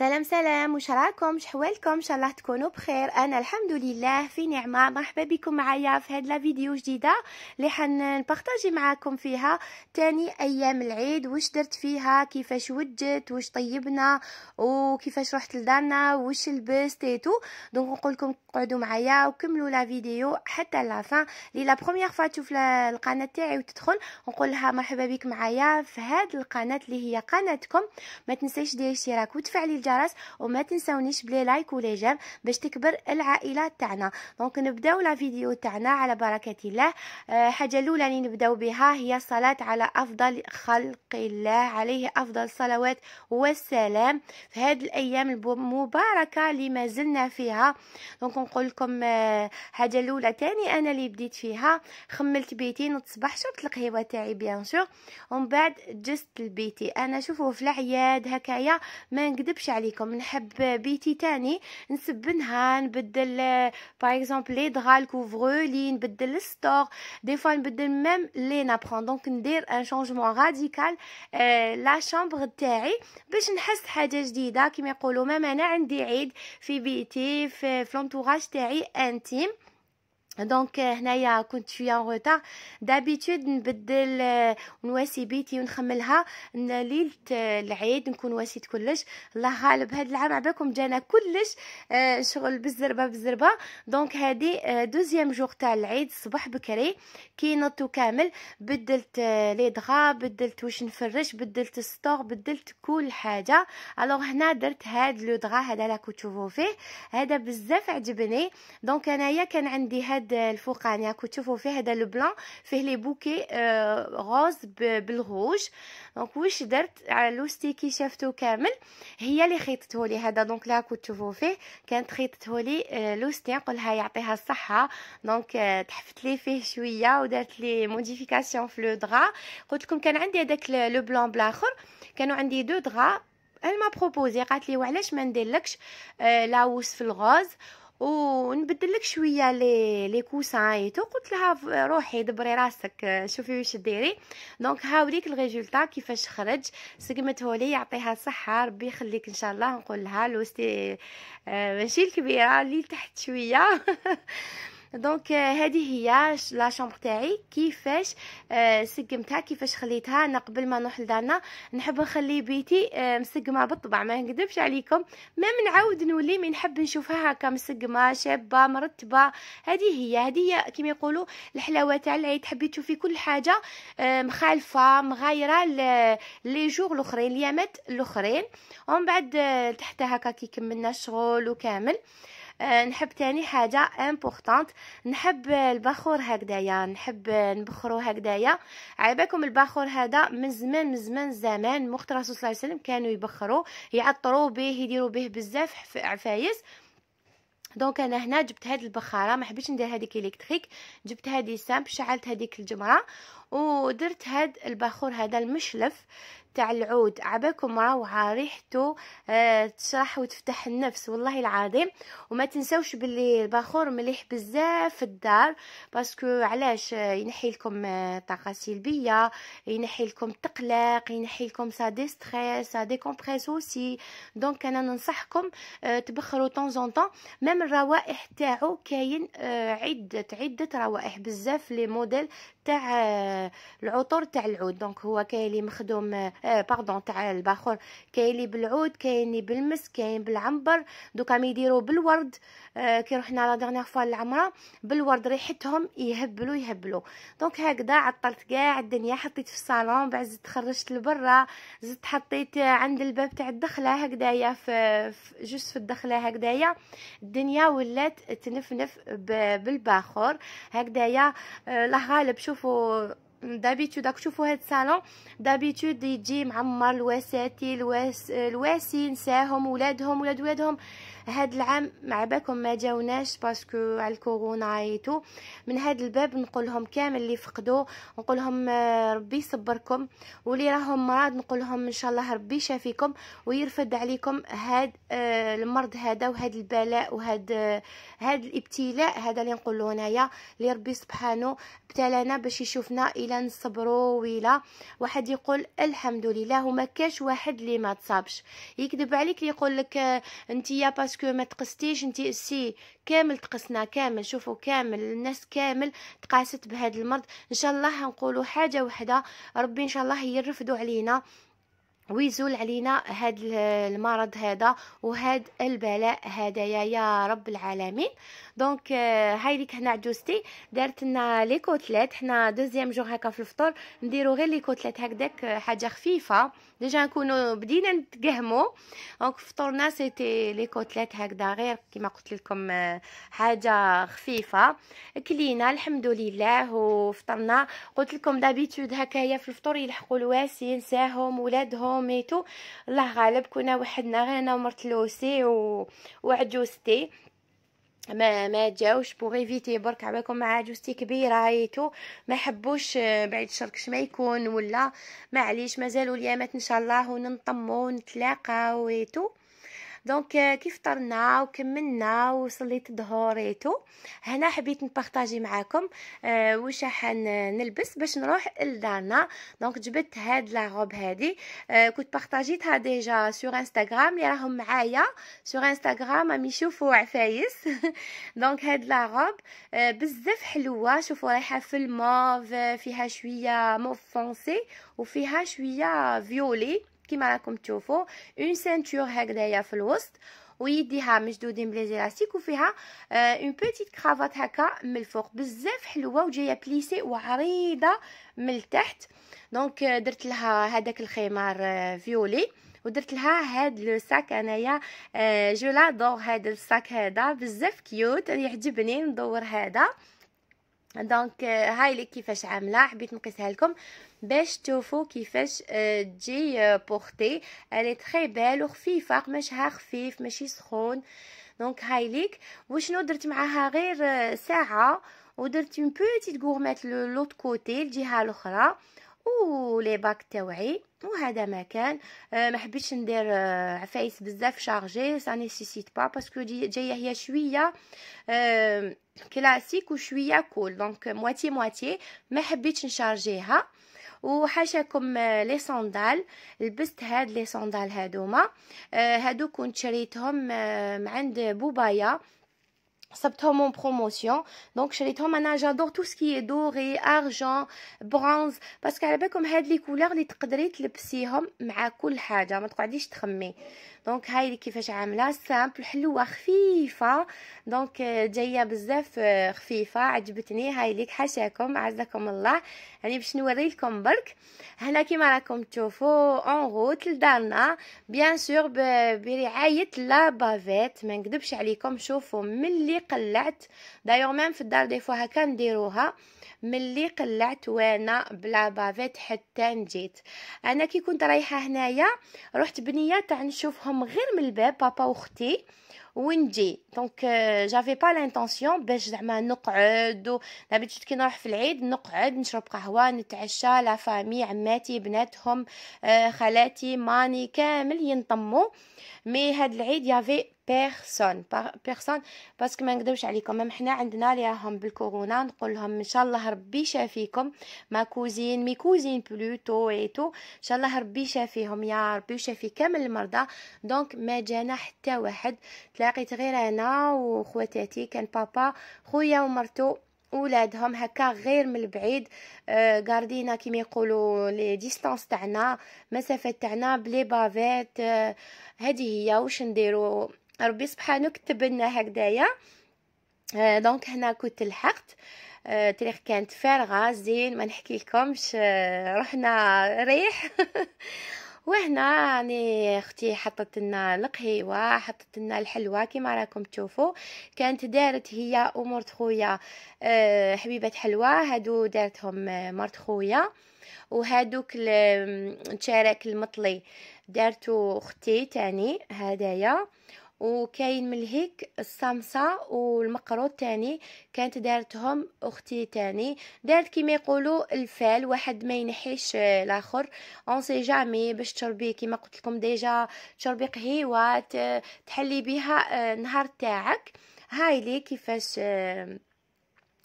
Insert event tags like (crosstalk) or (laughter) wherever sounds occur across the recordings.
سلام سلام وش راكم شحوالكم ان شاء الله تكونوا بخير انا الحمد لله في نعمه مرحبا بكم معايا في هاد لا فيديو جديده اللي حنبارطاجي معاكم فيها تاني ايام العيد واش درت فيها كيفاش وجدت واش طيبنا وكيفاش رحت لدارنا واش لبست ايتو دونك نقول لكم قعدوا معايا وكملوا لا فيديو حتى لا فان لي لا بروميير فوا تشوف القناه تاعي وتدخل نقول لها مرحبا بك معايا في هاد القناه اللي هي قناتكم ما تنسيش دير اشتراك وتفعلي الجرس الجرس وما تنسونيش بلي لايك ولي جيم باش تكبر العائله تاعنا دونك نبداو لا فيديو تاعنا على بركه الله آه، حاجه الاولى اللي نبداو بها هي الصلاه على افضل خلق الله عليه افضل الصلوات والسلام في هذه الايام المباركه اللي ما زلنا فيها دونك نقول لكم آه، حاجه الاولى تاني انا اللي بديت فيها خملت بيتي نصبح شربت القهوه تاعي بيان سور ومن بعد جست لبيتي انا شوفوا في العياد هكايا ما نكذبش عليكم نحب بيتي تاني نسبنها نبدل باغ اكزومبل لي دغا الكوفرولي نبدل الستور دي فوا نبدل ميم لي نابخون دونك ندير ان شونجمون راديكال لا شامبر تاعي باش نحس حاجه جديده كيما يقولوا مام انا عندي عيد في بيتي في, فلونتوراج تاعي انتيم دونك euh, هنايا كنت شويه اون روتار دابيتود نبدل euh, نواسي بيتي ونخملها ليله آه، العيد نكون واسيت كلش الله غالب هاد العام عباكم جانا كلش آه، شغل بالزربه بالزربه دونك هادي آه، دوزيام جوغ تاع العيد صباح بكري كي نطو كامل بدلت لي دغا بدلت واش نفرش بدلت السطور بدلت كل حاجه الوغ هنا درت هاد لو دغا هذا لا كنتو فيه هذا بزاف عجبني دونك انايا كان عندي هاد هاد الفوقاني يعني راكو تشوفوا فيه هذا البلان فيه لي بوكي آه، غوز بالغوج دونك واش درت على لو ستيكي شافتو كامل هي اللي خيطته لي هذا دونك لا راكو تشوفوا فيه كانت خيطته لي آه، لوستي نقولها يعطيها الصحه دونك آه، تحفت لي فيه شويه ودارت لي موديفيكاسيون في لو درا قلت لكم كان عندي هذاك لو بلان بلاخر كانوا عندي دو درا الما بروبوزي قالت لي وعلاش ما نديرلكش لاوس في الغاز ونبدل لك شويه لي لي كوسان وقلت لها روحي دبري راسك شوفي واش ديري دونك هاوليك الريزولتا كيفاش خرج سقمته لي يعطيها الصحه ربي يخليك ان شاء الله نقول لها لوستي آه، ماشي الكبيره اللي تحت شويه (laughs) دونك euh, هذه هي لا شامبر تاعي كيفاش آه، سقمتها كيفاش خليتها انا قبل ما نروح لدارنا نحب نخلي بيتي آه، مسقمه بالطبع ما نكذبش عليكم ما منعاود نولي من نحب نشوفها هكا مسقمه شابه مرتبه هذه هي هذه هي كيما يقولوا الحلاوه تاع العيد تحبي تشوفي كل حاجه آه، مخالفه مغايره لي جور الاخرين ليامات الاخرين ومن بعد تحتها هكا كي كملنا الشغل وكامل آه، نحب تاني حاجه امبورطانت نحب البخور هكذايا نحب نبخرو هكذايا عيباكم البخور هذا من زمان من زمان زمان مختر الرسول صلى الله عليه وسلم كانوا يبخرو يعطرو به يديرو به بزاف عفايس دونك انا هنا جبت هاد البخاره ما حبيتش ندير هذيك الكتريك جبت هادي سامب شعلت هذيك الجمره ودرت هاد البخور هذا المشلف تاع العود عباكم روعه ريحته آه، تشرح وتفتح النفس والله العظيم وما تنساوش باللي البخور مليح بزاف في الدار باسكو علاش آه، ينحي لكم آه، طاقه سلبيه ينحي لكم التقلق ينحي لكم سا دي ستريس سا دي كومبريس اوسي دونك انا ننصحكم تبخروا طون زون طون ميم الروائح تاعو كاين عده عده روائح بزاف لي موديل تاع آه، العطور تاع العود دونك هو كاين مخدوم آه باردون تاع الباخور كاين بالعود كاين بالمس كاين بالعنبر دوكا مي يديروا بالورد آه، كي رحنا لا ديرنيغ فوا للعمره بالورد ريحتهم يهبلوا يهبلوا دونك هكذا عطلت كاع الدنيا حطيت في الصالون بعد زدت خرجت لبرا زدت حطيت آه، عند الباب تاع الدخله هكذايا في جوست في الدخله هكذايا الدنيا ولات تنفنف بالباخور هكذايا لا غالب for دابيتود راكم تشوفوا هاد الصالون دابيتود يجي معمر الوساتي الواس الواسي نساهم ولادهم ولاد ولادهم هاد العام مع باكم ما جاوناش باسكو على الكورونا عيطو من هاد الباب نقول لهم كامل اللي فقدوا نقول لهم ربي يصبركم واللي راهم مرض نقول لهم ان شاء الله ربي يشافيكم ويرفد عليكم هاد المرض هذا وهاد البلاء وهاد هاد الابتلاء هذا اللي نقولوا هنايا اللي ربي سبحانه ابتلانا باش يشوفنا الى ويلا نصبروا ويلا واحد يقول الحمد لله وما كاش واحد اللي ما تصابش يكذب عليك يقول لك آه، انت يا باسكو ما تقستيش انت سي كامل تقصنا كامل شوفوا كامل الناس كامل تقاست بهذا المرض ان شاء الله نقولوا حاجه وحده ربي ان شاء الله يرفدوا علينا ويزول علينا هاد المرض هذا وهاد البلاء هدايا يا رب العالمين دونك euh, هاي ليك هنا عجوزتي دارت لنا لي كوتليت حنا دوزيام جور هكا في الفطور نديرو غير لي كوتليت هكداك آه، حاجه خفيفه ديجا نكونو بدينا نتقهمو دونك فطورنا سيتي لي كوتليت هكذا غير كيما قلت لكم آه، حاجه خفيفه كلينا الحمد لله وفطرنا قلت لكم دابيتود هكايا في الفطور يلحقوا الواسين ساهم ولادهم وميتو الله غالب كنا وحدنا غير انا ومرت لوسي و... وعجوزتي ما ما جاوش بوغ ايفيتي برك عبالكم مع عجوزتي كبيره هايتو ما حبوش آه، بعيد الشرك ما يكون ولا معليش مازالوا ليامات ان شاء الله ونطمو ونتلاقاو ايتو دونك euh, كيف فطرنا وكملنا وصليت ظهوريتو هنا حبيت نبارطاجي معاكم آه، واش راح نلبس باش نروح لدارنا دونك جبت هاد لا روب هادي آه، كنت بارطاجيتها ديجا سور انستغرام اللي راهم معايا سور انستغرام راهم يشوفوا عفايس دونك (laughs) هاد لا روب آه، بزاف حلوه شوفوا رايحه في الموف فيها شويه موف فونسي وفيها شويه فيولي كما راكم تشوفوا اون سانتور هكذايا في الوسط ويديها مشدودين بلي جيلاسيك وفيها اون بوتيت كرافات هكا من الفوق بزاف حلوه وجايه بليسي وعريضه من التحت دونك آه، درت لها هذاك الخمار آه، فيولي ودرت لها هاد لو ساك انايا آه، جو لادور هاد الساك هذا بزاف كيوت يعجبني ندور هذا دونك هاي اللي كيفاش عامله حبيت نقيسها لكم باش تشوفوا كيفاش تجي بورتي الي تري بيل وخفيفه قماشها خفيف ماشي سخون دونك هاي ليك وشنو درت معاها غير ساعه ودرت اون بوتيت غورميت لوط كوتي الجهه الاخرى ولي باك تاوعي وهذا ما كان آه، ما حبيتش ندير آه، عفايس بزاف شارجي سا نيسيسيت با باسكو جايه هي شويه كلاسيك وشويه كول دونك مواتي مواتي ما حبيتش نشارجيها وحاشاكم لي آه، صندال لبست هاد لي صندال هادوما هادو كنت شريتهم من عند بوبايا حسبتهم اون بروموسيون دونك شريتهم انا جادور تو سكي دوري ارجون برونز باسكو على بالكم هاد لي كولور لي تقدري تلبسيهم مع كل حاجه ما تقعديش تخمي دونك هاي كيفاش عامله سامبل حلوه خفيفه دونك جايه بزاف خفيفه عجبتني هاي ليك حاشاكم عزكم الله يعني باش نوري لكم برك هنا كيما راكم تشوفوا اون غوت لدارنا بيان سور برعايه لا بافيت ما نكذبش عليكم شوفوا ملي قلعت دايوغ ميم في الدار دي فوا هكا نديروها ملي قلعت وانا بلا بافيت حتى نجيت انا كي كنت رايحه هنايا رحت بنيه تاع نشوفهم غير من الباب بابا واختي ونجي دونك جافي با لانتونسيون باش زعما نقعد دابيتود كي نروح في العيد نقعد نشرب قهوه نتعشى لا فامي عماتي بناتهم آه، خالاتي ماني كامل ينطمو مي هاد العيد يافي بيرسون بيرسون باسكو ما نكذبش عليكم مام حنا عندنا ليهم بالكورونا نقول لهم ان شاء الله ربي يشافيكم ما كوزين مي كوزين بلوتو اي تو ان شاء الله ربي يشافيهم يا ربي يشافي كامل المرضى دونك ما جانا حتى واحد تلاقيت غير انا وخواتاتي كان بابا خويا ومرتو ولادهم هكا غير من البعيد آه كيما يقولوا لي ديستانس تاعنا مسافه تاعنا بلي هذه آه هي واش نديروا ربي سبحانه كتب لنا هكذايا آه دونك هنا كنت لحقت آه تاريخ كانت فارغه زين ما نحكي لكمش آه رحنا ريح (laughs) وهنا راني يعني اختي حطت لنا القهيوه حطت لنا الحلوه كما راكم تشوفوا كانت دارت هي ومرت خويا أه حبيبه حلوى هادو دارتهم آه، مرت خويا وهادوك تشارك المطلي دارتو اختي تاني هدايا وكاين من هيك السمسة والمقروط تاني كانت دارتهم اختي تاني دارت كيما يقولوا الفال واحد ما ينحيش آه، الاخر اون سي جامي باش تشربي كيما قلت لكم ديجا تشربي قهيوه تحلي بها النهار آه، تاعك هاي لي كيفاش آه،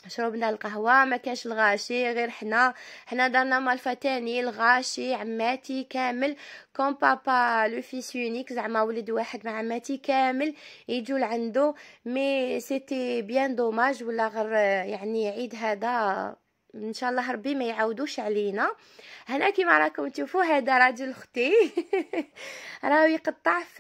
شربنا القهوه ما كانش الغاشي غير حنا حنا دارنا مالفا تاني الغاشي عماتي كامل كون بابا لو فيس يونيك زعما ولد واحد مع عماتي كامل يجوا لعندو مي سيتي بيان دوماج ولا غير يعني عيد هذا ان شاء الله ربي ما يعاودوش علينا هنا كيما راكم تشوفوا هذا راجل اختي (laughs) راه يقطع في,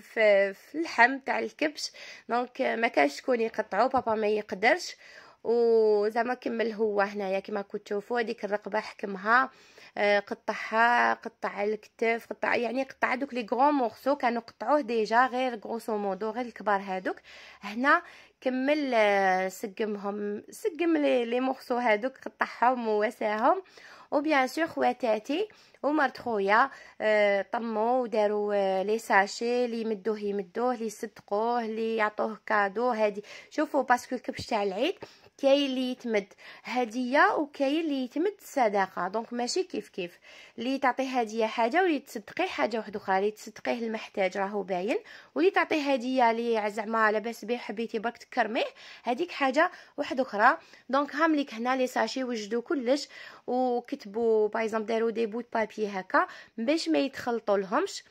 في في اللحم تاع الكبش دونك ما كانش شكون يقطعو بابا ما يقدرش وزعما كمل هو هنايا يعني كما كتشوفوا هذيك الرقبه حكمها آه، قطعها قطع الكتف قطع يعني قطع دوك لي غرو مورسو كانوا قطعوه ديجا غير غروسو مودو غير الكبار هادوك هنا كمل آه، سقمهم سقم لي لي مورسو هادوك قطعهم وواساهم وبيان سور خواتاتي ومرت خويا آه، طمو وداروا لي ساشي لي يمدوه يمدوه لي صدقوه لي يعطوه كادو هادي شوفوا باسكو الكبش تاع العيد كاين اللي يتمد هديه وكاين اللي يتمد صدقه دونك ماشي كيف كيف اللي تعطي هديه حاجه واللي تصدقيه حاجه واحده اخرى اللي تصدقيه المحتاج راهو باين واللي تعطيه هديه اللي زعما لاباس به حبيتي برك تكرميه هذيك حاجه واحده اخرى دونك هامليك هنا لي ساشي وجدوا كلش وكتبوا اكزومبل داروا دي بوت بابي هكا باش ما يتخلطوا لهمش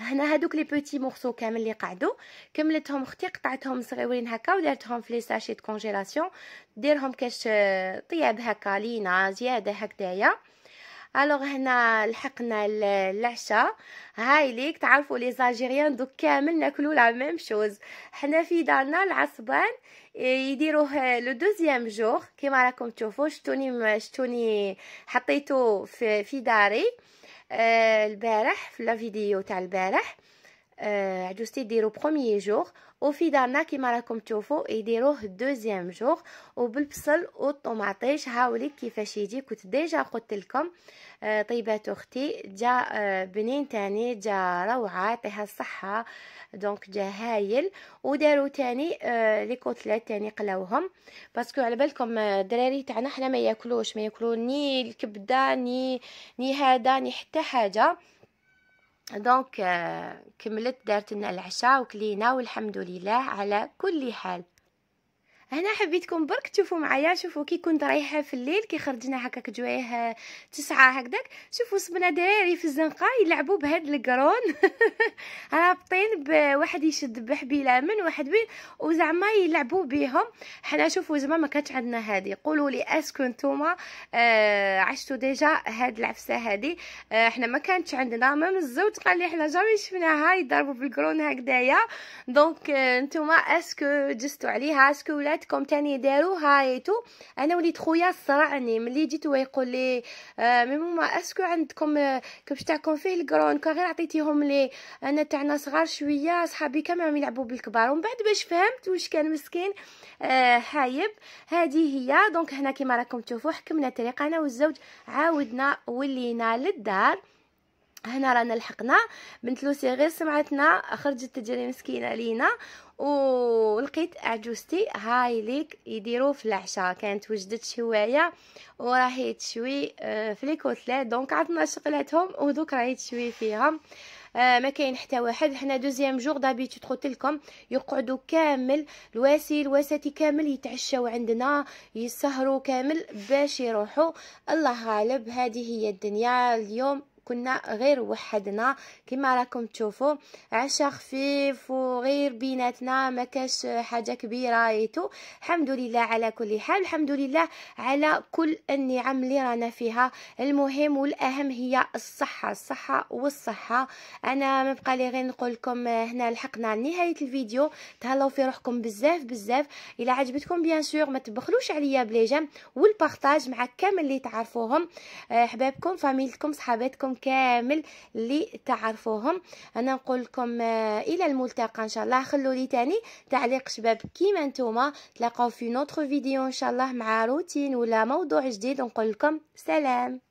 هنا هادوك لي بوتي مورسو كامل اللي قعدوا كملتهم اختي قطعتهم صغيورين هكا ودارتهم في لي ساشي دو كونجيلاسيون ديرهم كاش طياب هكا لينا زياده هكدايا الوغ هنا لحقنا العشاء هاي ليك تعرفوا لي زاجيريان دوك كامل ناكلوا لا ميم شوز حنا في دارنا العصبان إيه، يديروه لو دوزيام جور كيما راكم تشوفوا شتوني شتوني حطيته في, في داري آه، البارح في لا فيديو تاع البارح عجوزتي ديرو بروميي جوغ وفي دارنا كيما راكم تشوفوا يديروه دوزيام جوغ وبالبصل والطوماطيش هاوليك كيفاش يجي كنت ديجا قلت لكم طيبات اختي جا بنين تاني جا روعه يعطيها الصحه دونك جا هايل وداروا تاني لي كوتلات تاني قلاوهم باسكو على بالكم الدراري تاعنا حنا ما ياكلوش ما ياكلوا ني الكبده ني ني هذا ني حتى حاجه دونك آه، كملت دارت لنا العشاء وكلينا والحمد لله على كل حال هنا حبيتكم برك تشوفوا معايا شوفوا كي كنت رايحه في الليل كي خرجنا هكاك جويه تسعة هكداك شوفوا صبنا دراري في الزنقه يلعبوا بهاد الكرون (laughs) رابطين بواحد يشد بحبيله من واحد بين وزعما يلعبوا بهم حنا شوفوا زعما ما كانتش عندنا هذه قولوا لي اسكو نتوما آه عشتوا ديجا هاد العفسه هذه آه حنا ما كانتش عندنا مام الزوج قال لي حنا جامي شفناها يضربوا بالكرون هكدايا دونك آه نتوما اسكو جستوا عليها اسكو ولا عندكم تاني داروا هايتو انا وليت خويا صرعني ملي جيت هو يقول لي آه، مي ماما اسكو عندكم آه، كبش تاعكم فيه الكرون كان غير عطيتيهم لي انا تاعنا صغار شويه صحابي كامل يلعبوا بالكبار ومن بعد باش فهمت واش كان مسكين حايب آه، هذه هي دونك هنا كما راكم تشوفوا حكمنا طريقه انا والزوج عاودنا ولينا للدار هنا رانا لحقنا بنت لوسي غير سمعتنا خرجت تجري مسكينه لينا ولقيت عجوزتي هاي ليك يديرو في العشاء كانت وجدت شوية وراهي تشوي آه، في الكوتلات دونك عطنا شغلاتهم ودوك راهي تشوي فيهم آه، ما كاين حتى واحد حنا دوزيام جور دابيتود قلت لكم يقعدوا كامل الواسي الواساتي كامل يتعشاو عندنا يسهروا كامل باش يروحوا الله غالب هذه هي الدنيا اليوم كنا غير وحدنا كما راكم تشوفوا عشاء خفيف وغير بيناتنا ما كاش حاجه كبيره ايتو الحمد لله على كل حال الحمد لله على كل النعم اللي رانا فيها المهم والاهم هي الصحه الصحه والصحه انا ما بقى لي غير نقول لكم هنا لحقنا نهايه الفيديو تهلاو في روحكم بزاف بزاف الى عجبتكم بيان سور ما تبخلوش عليا بلي جيم والبارطاج مع كامل اللي تعرفوهم حبابكم فاميلتكم صحاباتكم كامل اللي تعرفوهم انا نقول لكم آه، الى الملتقى ان شاء الله خلوا لي تاني تعليق شباب كيما نتوما تلاقاو في نوتر فيديو ان شاء الله مع روتين ولا موضوع جديد نقول لكم سلام